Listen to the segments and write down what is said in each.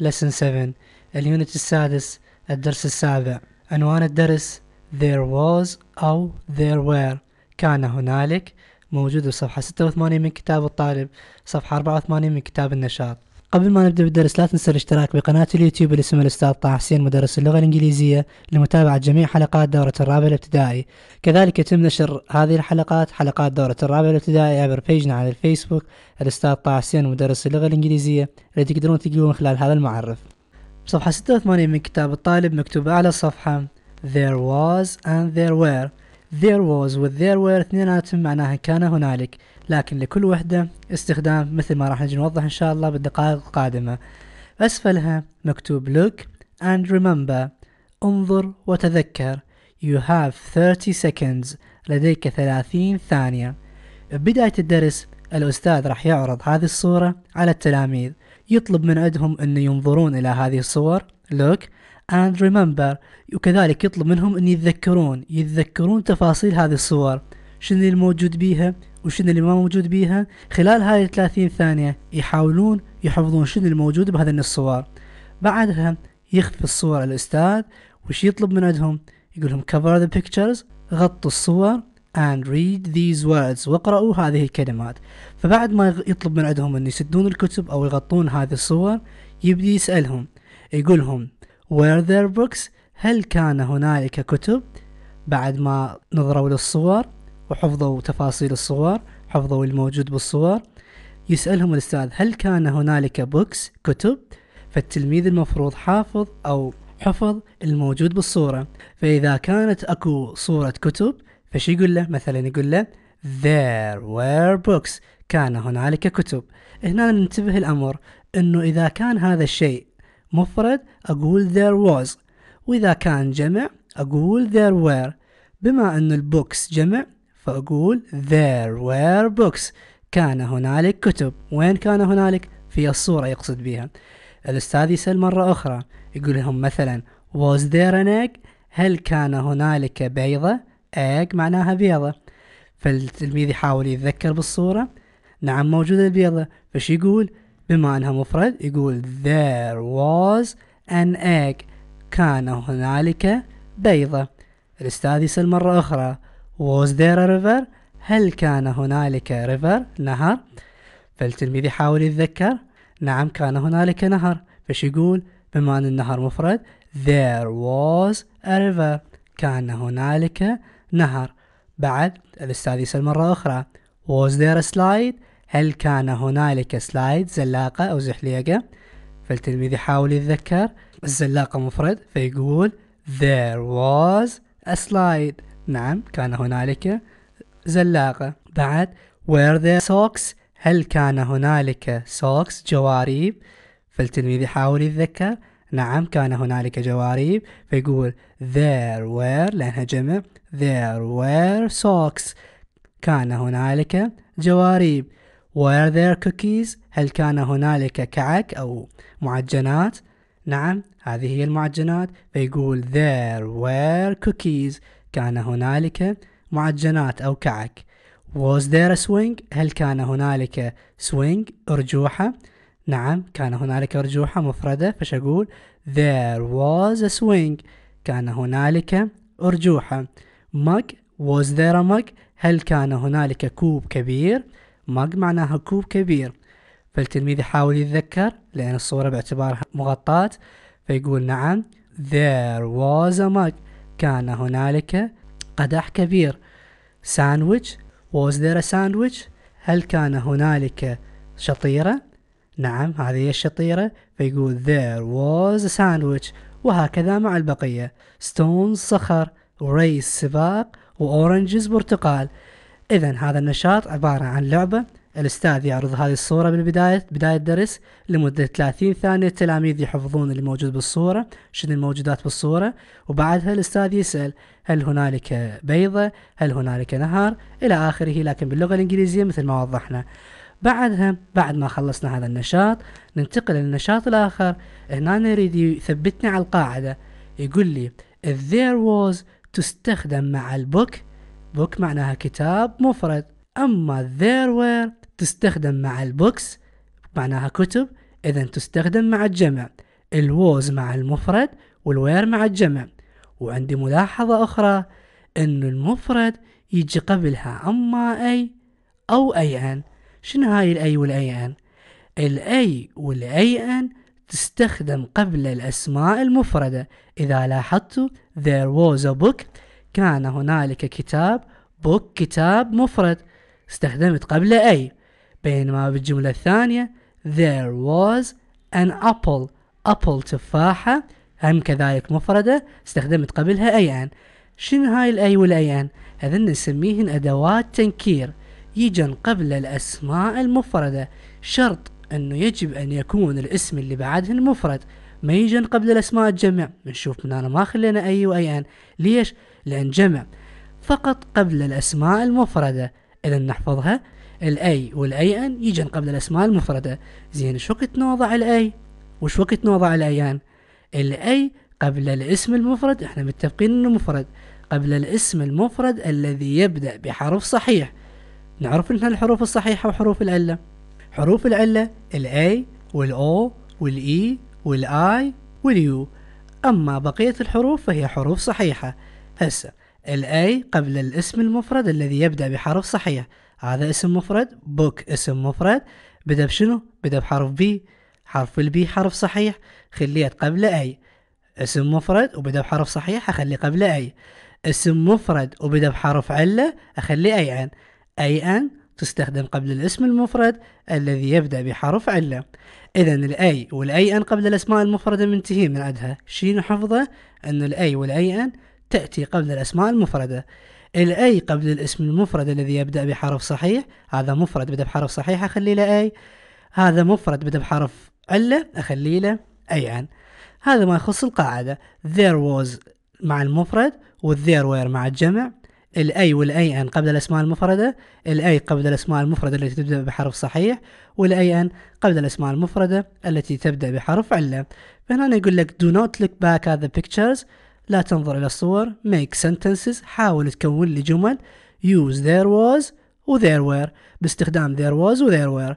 Lesson 7 اليونت السادس الدرس السابع عنوان الدرس There was أو There were كان هنالك موجود في صفحة 86 من كتاب الطالب صفحة 84 من كتاب النشاط قبل ما نبدأ بالدرس لا تنسى الاشتراك بقناة اليوتيوب اللي اسمها الأستاذ طه حسين مدرس اللغة الإنجليزية لمتابعة جميع حلقات دورة الرابع الابتدائي كذلك يتم نشر هذه الحلقات حلقات دورة الرابع الابتدائي عبر بيجنا على الفيسبوك الأستاذ طه حسين مدرس اللغة الإنجليزية اللي تقدرون تقلون خلال هذا المعرف صفحة 86 من كتاب الطالب مكتوب أعلى الصفحة There was and there were There was with there were اثنيناتهم معناها كان هنالك لكن لكل وحدة استخدام مثل ما راح نجي نوضح إن شاء الله بالدقائق القادمة أسفلها مكتوب look and remember انظر وتذكر you have 30 seconds لديك 30 ثانية ببداية الدرس الأستاذ راح يعرض هذه الصورة على التلاميذ يطلب من عندهم أن ينظرون إلى هذه الصور look and remember وكذلك يطلب منهم أن يتذكرون يتذكرون تفاصيل هذه الصور شنو الموجود بيها وشنو اللي ما موجود بيها خلال هاي 30 ثانية يحاولون يحفظون شنو الموجود بهذين الصور بعدها يخفي الصور الأستاذ وش يطلب من عندهم يقول لهم cover the pictures غطوا الصور and read these words واقرأوا هذه الكلمات فبعد ما يطلب من عندهم أن يسدون الكتب أو يغطون هذه الصور يبدي يسألهم يقولهم were there books هل كان هنالك كتب بعد ما نظروا للصور وحفظوا تفاصيل الصور حفظوا الموجود بالصور يسألهم الأستاذ هل كان هنالك بوكس كتب فالتلميذ المفروض حافظ أو حفظ الموجود بالصورة فإذا كانت أكو صورة كتب فش يقول له مثلا يقول له there were books كان هنالك كتب هنا ننتبه الأمر أنه إذا كان هذا الشيء مفرد أقول there was وإذا كان جمع أقول there were بما أن البوكس جمع فأقول there were books كان هنالك كتب وين كان هنالك في الصورة يقصد بها الأستاذ يسأل مرة أخرى يقول لهم مثلا was there an egg هل كان هنالك بيضة egg معناها بيضة فالتلميذ يحاول يتذكر بالصورة نعم موجودة البيضة فش يقول بما أنها مفرد يقول there was an egg كان هنالك بيضة الأستاذ يسأل مرة أخرى Was there a river? هل كان هنالك river نهر؟ فالتلميذ يحاول يتذكر نعم كان هنالك نهر فش يقول بما أن النهر مفرد there was a river كان هنالك نهر بعد الأستاذ يسأل مرة أخرى was there a slide هل كان هنالك سلايد زلاقة أو زحليقة فالتلميذ يحاول يتذكر الزلاقة مفرد فيقول there was a slide نعم كان هنالك زلاقة بعد were there socks هل كان هنالك socks جواريب فالتلميذ يحاول يتذكر نعم كان هنالك جواريب فيقول there were لأنها جمع there were socks كان هنالك جواريب were there cookies هل كان هنالك كعك أو معجنات نعم هذه هي المعجنات فيقول there were cookies كان هنالك معجنات أو كعك Was there a swing؟ هل كان هنالك swing أرجوحة؟ نعم كان هنالك أرجوحة مفردة أقول There was a swing كان هنالك أرجوحة mug was there a mug هل كان هنالك كوب كبير mug معناها كوب كبير فالتلميذ يحاول يتذكر لأن الصورة باعتبارها مغطاة فيقول نعم there was a mug كان هنالك قدح كبير ساندويتش was there a sandwich هل كان هنالك شطيرة نعم هذه الشطيرة فيقول there was a sandwich وهكذا مع البقية stones صخر race سباق وأورنجز برتقال إذا هذا النشاط عبارة عن لعبة الأستاذ يعرض هذه الصورة بالبداية بداية الدرس لمدة 30 ثانية التلاميذ يحفظون اللي موجود بالصورة شنو الموجودات بالصورة وبعدها الأستاذ يسأل هل هنالك بيضة هل هنالك نهر إلى آخره لكن باللغة الإنجليزية مثل ما وضحنا بعدها بعد ما خلصنا هذا النشاط ننتقل للنشاط الآخر هنا نريد يثبتني على القاعدة يقول لي if there was تستخدم مع البوك بوك معناها كتاب مفرد أما there were تستخدم مع البوكس معناها كتب إذا تستخدم مع الجمع الووز مع المفرد والوير مع الجمع وعندي ملاحظة أخرى أن المفرد يجي قبلها أما أي أو أي أن شنو هاي الأي والأي أن الأي والأي أن تستخدم قبل الأسماء المفردة إذا لاحظتوا there was a book كان هنالك كتاب book كتاب مفرد استخدمت قبل أي بينما بالجملة الثانية there was an apple apple تفاحة هم كذلك مفردة استخدمت قبلها أي أن شنو هاي الأي والأي أن هذن نسميهن أدوات تنكير يجن قبل الأسماء المفردة شرط أنه يجب أن يكون الاسم اللي بعدهن مفرد ما يجن قبل الأسماء الجمع نشوف من أنا ما خلينا أي وأي أن ليش؟ لأن جمع فقط قبل الأسماء المفردة إذا نحفظها الأي والاي ان يجن قبل الأسماء المفردة زين شو وقت نوضع الأي وش وقت نوضع الاي ان الأي قبل الاسم المفرد احنا متفقين انه مفرد قبل الاسم المفرد الذي يبدأ بحرف صحيح نعرف انها الحروف الصحيحة وحروف العلة حروف العلة الاي والاو والاي e والاي واليو اما بقية الحروف فهي حروف صحيحة هسه الاي قبل الاسم المفرد الذي يبدأ بحرف صحيح هذا اسم مفرد بوك اسم مفرد بدأ بشنو بدأ بحرف بي حرف البي حرف صحيح خليت قبله أي اسم مفرد وبدأ بحرف صحيح أخلي قبله أي اسم مفرد وبدأ بحرف علة أخلي أي أن أي أن تستخدم قبل الاسم المفرد الذي يبدأ بحرف علة إذا الأي والأي أن قبل الأسماء المفردة منتهين من عدها شين حفظه أن الأي والأي أن تأتي قبل الأسماء المفردة الأي قبل الاسم المفرد الذي يبدأ بحرف صحيح هذا مفرد بدأ بحرف صحيح أخلي له أي هذا مفرد بدأ بحرف ألا أخلي له عن هذا ما يخص القاعدة there was مع المفرد والذير وير مع الجمع الاي والاي ان قبل الاسماء المفرده الاي قبل الاسماء المفرده التي تبدا بحرف صحيح والاي ان قبل الاسماء المفرده التي تبدا بحرف عله فهنا يقول لك do not look back at the pictures لا تنظر إلى الصور make sentences حاول تكون لي جمل use there was و there were باستخدام there was و there were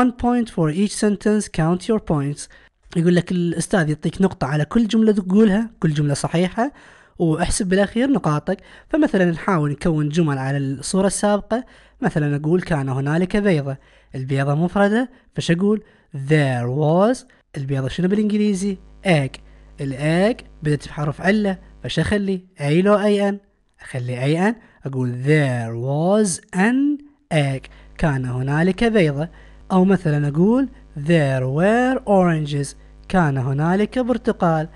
one point for each sentence count your points يقول لك الأستاذ يعطيك نقطة على كل جملة تقولها كل جملة صحيحة واحسب بالأخير نقاطك فمثلا نحاول نكون جمل على الصورة السابقة مثلا أقول كان هنالك بيضة البيضة مفردة فش أقول there was البيضة شنو بالإنجليزي egg الآج بدأت بحرف ألا فش أخلي أي لو أي أن أخلي أي أن أقول there was an egg كان هنالك بيضة أو مثلا أقول there were oranges كان هنالك برتقال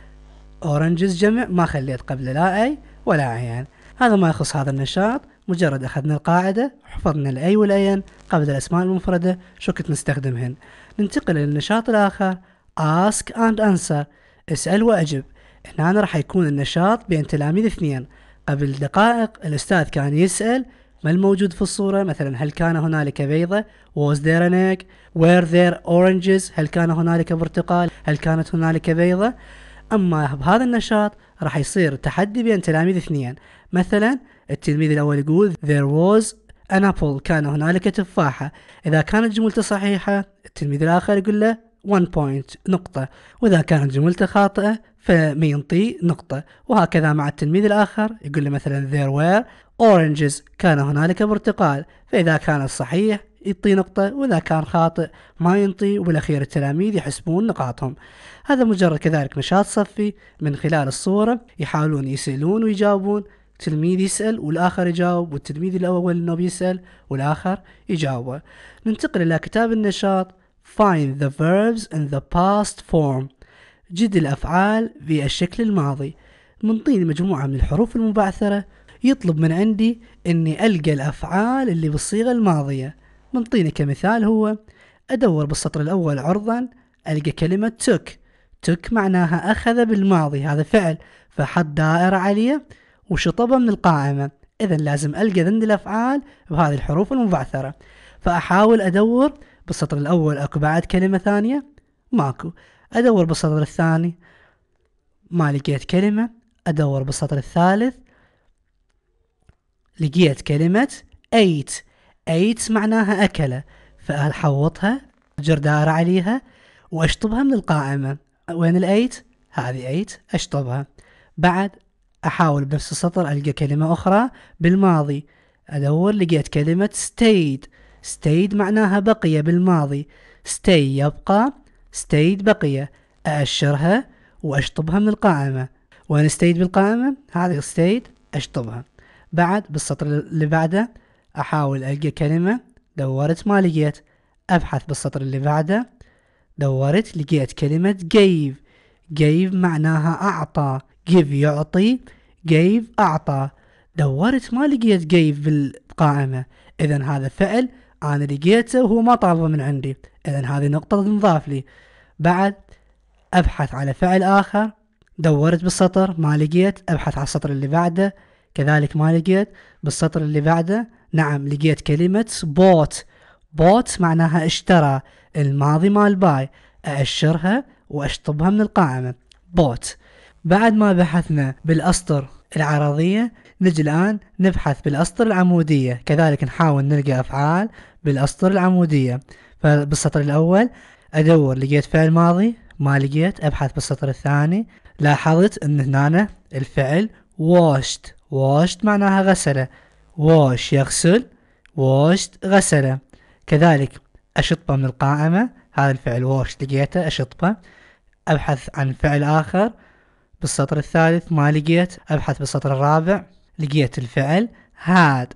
oranges جمع ما خليت قبل لا أي ولا عيان هذا ما يخص هذا النشاط مجرد أخذنا القاعدة وحفظنا الأي والأين قبل الأسماء المفردة شو كنت نستخدمهن ننتقل للنشاط الآخر ask and answer اسأل وأجب هنا راح يكون النشاط بين تلاميذ اثنين قبل دقائق الأستاذ كان يسأل ما الموجود في الصورة مثلا هل كان هنالك بيضة was there an egg were there oranges هل كان هنالك برتقال هل كانت هنالك بيضة أما بهذا النشاط راح يصير تحدي بين تلاميذ اثنين مثلا التلميذ الأول يقول there was an apple كان هنالك تفاحة إذا كانت جملته صحيحة التلميذ الآخر يقول له 1 بوينت نقطة وإذا كانت جملته خاطئة فمينطي نقطة وهكذا مع التلميذ الآخر يقول له مثلا there were oranges كان هنالك برتقال فإذا كان صحيح يعطي نقطة وإذا كان خاطئ ما ينطي وبالأخير التلاميذ يحسبون نقاطهم هذا مجرد كذلك نشاط صفي من خلال الصورة يحاولون يسألون ويجاوبون تلميذ يسأل والآخر يجاوب والتلميذ الأول إنه بيسأل والآخر يجاوبه ننتقل إلى كتاب النشاط Find the verbs in the past form جد الأفعال في الشكل الماضي منطيني مجموعة من الحروف المبعثرة يطلب من عندي أني ألقى الأفعال اللي بالصيغة الماضية منطيني كمثال هو أدور بالسطر الأول عرضا ألقى كلمة took took معناها أخذ بالماضي هذا فعل فحط دائرة عليه وشطبه من القائمة إذا لازم ألقى ذن الأفعال بهذه الحروف المبعثرة فأحاول أدور بالسطر الأول أكو بعد كلمة ثانية ماكو أدور بالسطر الثاني ما لقيت كلمة أدور بالسطر الثالث لقيت كلمة ايت ايت معناها أكلة فأحوطها جردارة عليها وأشطبها من القائمة وين الأيت؟ هذه أيت أشطبها بعد أحاول بنفس السطر ألقى كلمة أخرى بالماضي أدور لقيت كلمة stayed stayed معناها بقي بالماضي stay يبقى stayed بقي أأشرها وأشطبها من القائمة وين stayed بالقائمة هذه stayed أشطبها بعد بالسطر اللي بعده أحاول ألقى كلمة دورت ما لقيت أبحث بالسطر اللي بعده دورت لقيت كلمة gave gave معناها أعطى give يعطي gave أعطى دورت ما لقيت gave بالقائمة إذا هذا فعل انا لقيته وهو ما طالبه من عندي اذا هذه نقطة تنضاف لي بعد ابحث على فعل اخر دورت بالسطر ما لقيت ابحث على السطر اللي بعده كذلك ما لقيت بالسطر اللي بعده نعم لقيت كلمة بوت بوت معناها اشترى الماضي مال باي أأشرها وأشطبها من القائمة بوت بعد ما بحثنا بالأسطر العرضية نجي الآن نبحث بالأسطر العمودية كذلك نحاول نلقى أفعال بالأسطر العمودية فبالسطر الأول أدور لقيت فعل ماضي ما لقيت أبحث بالسطر الثاني لاحظت أن هنا الفعل washed washed معناها غسله wash يغسل washed غسله كذلك أشطبه من القائمة هذا الفعل washed لقيته أشطبه أبحث عن فعل آخر بالسطر الثالث ما لقيت أبحث بالسطر الرابع لقيت الفعل هاد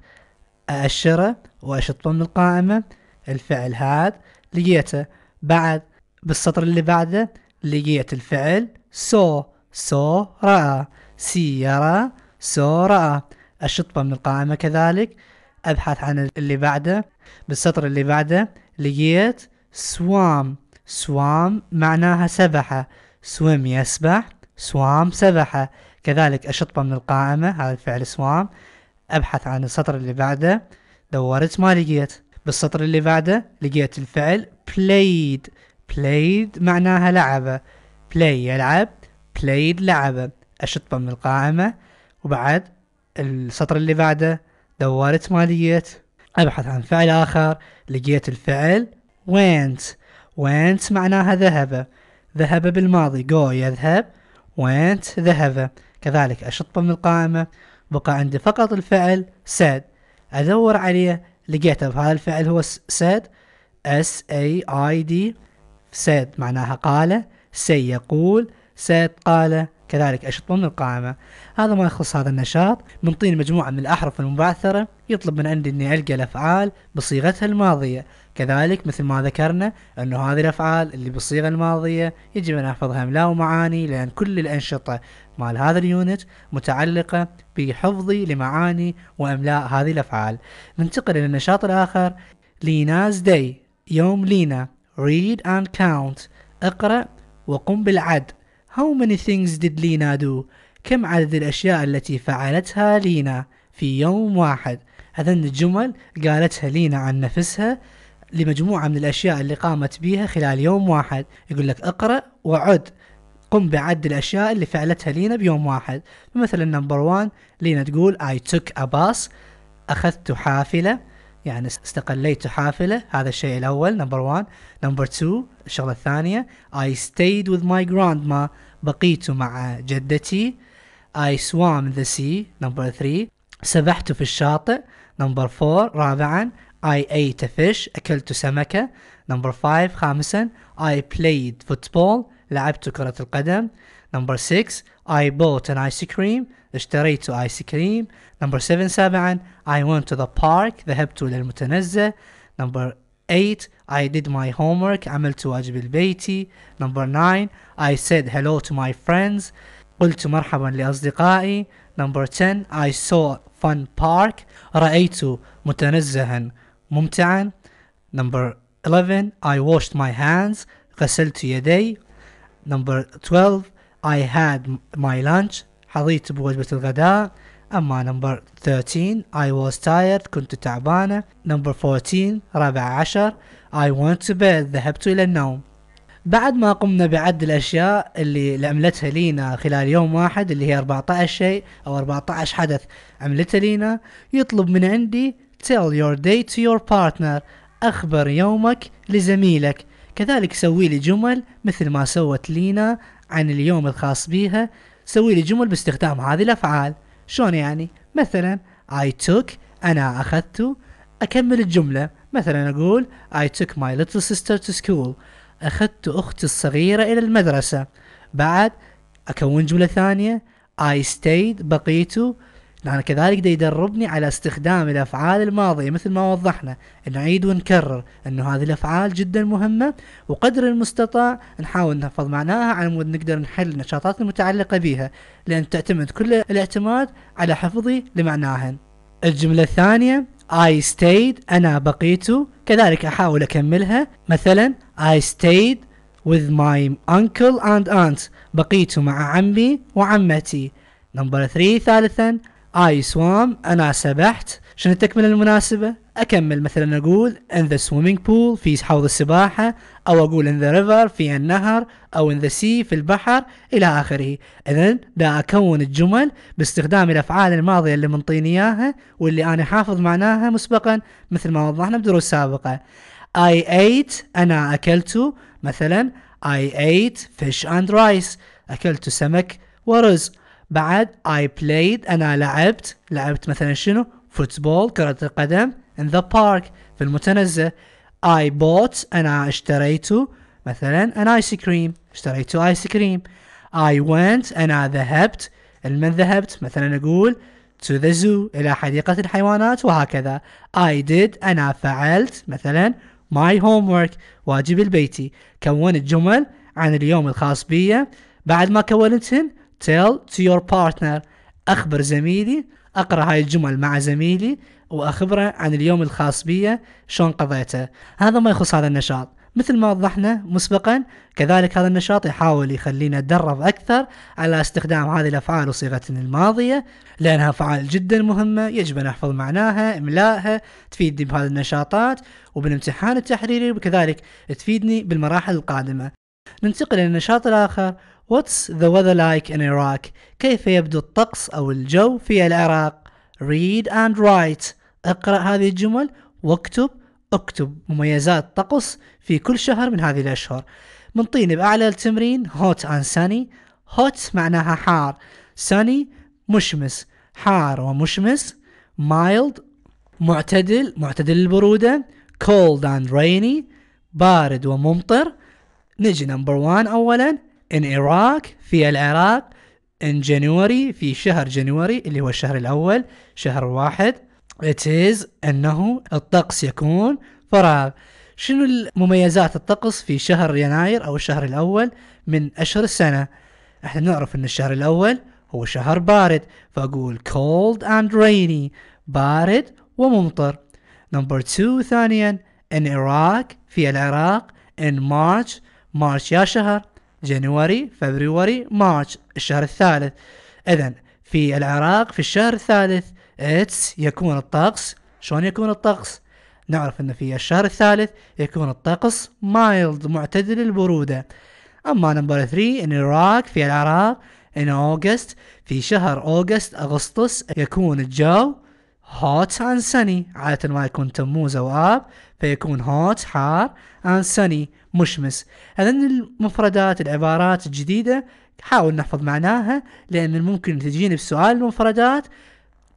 أأشره وأشطه من القائمة الفعل هاد لقيته بعد بالسطر اللي بعده لقيت الفعل سو سو رأى سيارة سو رأى أشطبه من القائمة كذلك أبحث عن اللي بعده بالسطر اللي بعده لقيت سوام سوام معناها سبحة سويم يسبح سوام سبحة كذلك أشطبه من القائمة هذا الفعل سوام أبحث عن السطر اللي بعده دورت ما لقيت بالسطر اللي بعده لقيت الفعل played played معناها لعبه play يلعب played لعبه أشطبه من القائمة وبعد السطر اللي بعده دورت ما لقيت أبحث عن فعل آخر لقيت الفعل went went معناها ذهب ذهب بالماضي go يذهب went ذهب كذلك أشطه من القائمة بقى عندي فقط الفعل sad أدور عليه لقيته هذا الفعل هو sad S A I D sad معناها قال سيقول sad قال كذلك أشطون القائمة هذا ما يخص هذا النشاط طين مجموعة من الأحرف المبعثرة يطلب من عندي أني ألقى الأفعال بصيغتها الماضية كذلك مثل ما ذكرنا أنه هذه الأفعال اللي بالصيغة الماضية يجب أن أحفظها أملاء ومعاني لأن كل الأنشطة مال هذا اليونت متعلقة بحفظي لمعاني وأملاء هذه الأفعال ننتقل إلى النشاط الآخر ليناز داي يوم لينا read and count اقرأ وقم بالعد How many things did Lina do? كم عدد الأشياء التي فعلتها لينا في يوم واحد هذن الجمل قالتها لينا عن نفسها لمجموعة من الأشياء اللي قامت بها خلال يوم واحد يقول لك اقرأ وعد قم بعد الأشياء اللي فعلتها لينا بيوم واحد مثلا نمبر وان لينا تقول I took a bus أخذت حافلة يعني استقليت حافلة هذا الشيء الأول نمبر وان نمبر تو الشغلة الثانية I stayed with my grandma بقيت مع جدتي I swam in the sea number three سبحت في الشاطئ number four رابعا I ate a fish أكلت سمكة number five خامسا I played football لعبت كرة القدم number six I bought an ice cream اشتريت ice cream number seven سابعا I went to the park ذهبت إلى المتنزه number 8 I did my homework عملت واجب البيتي number 9 I said hello to my friends قلت مرحبا لأصدقائي number 10 I saw fun park رأيت متنزها ممتعا number 11 I washed my hands غسلت يدي number 12 I had my lunch حظيت بوجبة الغداء أما نمبر 13 I was tired كنت تعبانة نمبر 14 رابع عشر I went to bed ذهبت إلى النوم بعد ما قمنا بعد الأشياء اللي عملتها لينا خلال يوم واحد اللي هي 14 شيء أو 14 حدث عملتها لينا يطلب من عندي tell your day to your partner أخبر يومك لزميلك كذلك سوي لي جمل مثل ما سوت لينا عن اليوم الخاص بيها سوي لي جمل باستخدام هذه الأفعال شلون يعني مثلا I took أنا أخذت أكمل الجملة مثلا أقول I took my little sister to school أخذت أختي الصغيرة إلى المدرسة بعد أكون جملة ثانية I stayed بقيت لأن كذلك دا يدربني على استخدام الأفعال الماضية مثل ما وضحنا نعيد ونكرر أنه هذه الأفعال جدا مهمة وقدر المستطاع نحاول نحفظ معناها على مود نقدر نحل النشاطات المتعلقة بها لأن تعتمد كل الاعتماد على حفظي لمعناها الجملة الثانية I stayed أنا بقيت كذلك أحاول أكملها مثلا I stayed with my uncle and aunt بقيت مع عمي وعمتي نمبر 3 ثالثا I swam أنا سبحت شنو التكملة المناسبة أكمل مثلا أقول in the swimming pool في حوض السباحة أو أقول in the river في النهر أو in the sea في البحر إلى آخره إذا دا أكون الجمل باستخدام الأفعال الماضية اللي منطيني إياها واللي أنا حافظ معناها مسبقا مثل ما وضحنا بدروس سابقة I ate أنا أكلت مثلا I ate fish and rice أكلت سمك ورز بعد I played انا لعبت لعبت مثلا شنو فوتبول كرة القدم in the park في المتنزه I bought أنا اشتريت مثلا an ice cream اشتريت ice cream I went أنا ذهبت لمن ذهبت مثلا أقول to the zoo إلى حديقة الحيوانات وهكذا I did أنا فعلت مثلا my homework واجب البيتي كونت جمل عن اليوم الخاص بي بعد ما كونتهن tell to your partner أخبر زميلي أقرأ هاي الجمل مع زميلي وأخبره عن اليوم الخاص بي شلون قضيته هذا ما يخص هذا النشاط مثل ما وضحنا مسبقا كذلك هذا النشاط يحاول يخلينا نتدرب أكثر على استخدام هذه الأفعال وصيغة الماضية لأنها أفعال جدا مهمة يجب أن نحفظ معناها إملائها تفيدني بهذه النشاطات وبالامتحان التحريري وكذلك تفيدني بالمراحل القادمة ننتقل إلى النشاط الآخر What's the weather like in Iraq? كيف يبدو الطقس أو الجو في العراق؟ Read and write. اقرأ هذه الجمل واكتب اكتب مميزات طقس في كل شهر من هذه الأشهر. منطيني بأعلى التمرين hot and sunny. hot معناها حار. sunny مشمس. حار ومشمس. mild معتدل معتدل البرودة. cold and rainy بارد وممطر. نجي نمبر 1 أولا in Iraq في العراق in January في شهر جانوري اللي هو الشهر الأول شهر واحد it is أنه الطقس يكون فراغ شنو المميزات الطقس في شهر يناير أو الشهر الأول من أشهر السنة احنا نعرف أن الشهر الأول هو شهر بارد فأقول cold and rainy بارد وممطر نمبر 2 ثانيا in Iraq في العراق in March March يا شهر جانواري فبراير مارش الشهر الثالث اذا في العراق في الشهر الثالث اتس يكون الطقس شلون يكون الطقس نعرف ان في الشهر الثالث يكون الطقس مايلد معتدل البرودة اما نمبر 3 ان العراق في العراق ان اوغست في شهر اوغست اغسطس يكون الجو hot and sunny عادة ما يكون تموز أو آب فيكون hot حار and sunny مشمس إذا المفردات العبارات الجديدة حاول نحفظ معناها لأن ممكن تجيني بسؤال المفردات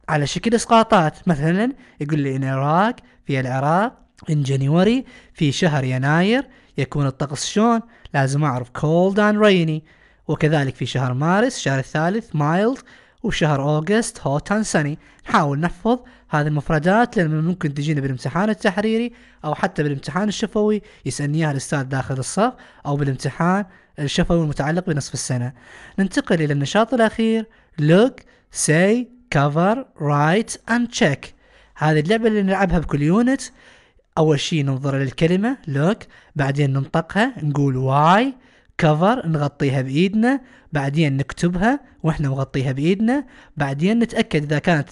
على شكل إسقاطات مثلا يقول لي in Iraq في العراق in January في شهر يناير يكون الطقس شلون لازم أعرف cold and rainy وكذلك في شهر مارس الشهر الثالث mild وبشهر أوغست هوتان سني نحاول نحفظ هذه المفردات لأن ممكن تجينا بالامتحان التحريري أو حتى بالامتحان الشفوي يسألني إياها الأستاذ داخل الصف أو بالامتحان الشفوي المتعلق بنصف السنة ننتقل إلى النشاط الأخير look say cover write and check هذه اللعبة اللي نلعبها بكل يونت أول شيء ننظر للكلمة look بعدين ننطقها نقول why كفر نغطيها بايدنا بعدين نكتبها واحنا مغطيها بايدنا بعدين نتاكد اذا كانت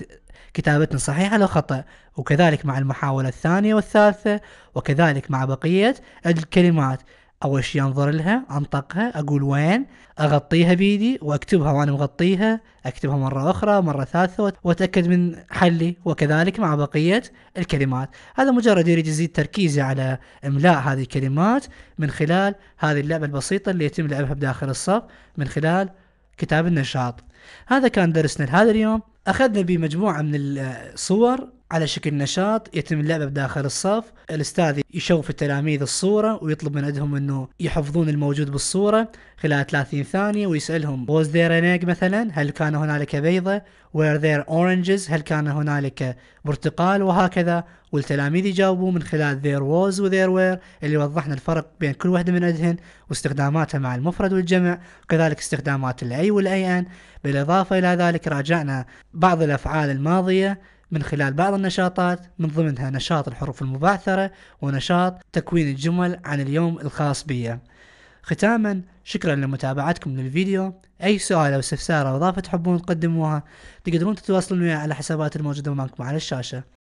كتابتنا صحيحه لو خطا وكذلك مع المحاوله الثانيه والثالثه وكذلك مع بقيه الكلمات اول شيء انظر لها انطقها اقول وين اغطيها بيدي واكتبها وانا مغطيها اكتبها مره اخرى مره ثالثه واتاكد من حلي وكذلك مع بقيه الكلمات هذا مجرد يريد يزيد تركيزي على املاء هذه الكلمات من خلال هذه اللعبه البسيطه اللي يتم لعبها بداخل الصف من خلال كتاب النشاط هذا كان درسنا لهذا اليوم اخذنا بمجموعه من الصور على شكل نشاط يتم اللعبه بداخل الصف، الاستاذ يشوف التلاميذ الصوره ويطلب من عندهم انه يحفظون الموجود بالصوره خلال 30 ثانيه ويسالهم was there an egg مثلا؟ هل كان هنالك بيضه؟ were there oranges؟ هل كان هنالك برتقال وهكذا؟ والتلاميذ يجاوبوا من خلال there was و there were اللي وضحنا الفرق بين كل واحدة من عندهن واستخداماتها مع المفرد والجمع كذلك استخدامات الاي والاي ان بالإضافة إلى ذلك راجعنا بعض الأفعال الماضية من خلال بعض النشاطات من ضمنها نشاط الحروف المبعثرة ونشاط تكوين الجمل عن اليوم الخاص بي ختاما شكرا لمتابعتكم للفيديو اي سؤال او استفسار او اضافه تحبون تقدموها تقدرون تتواصلون وياي على حسابات الموجوده معكم على الشاشه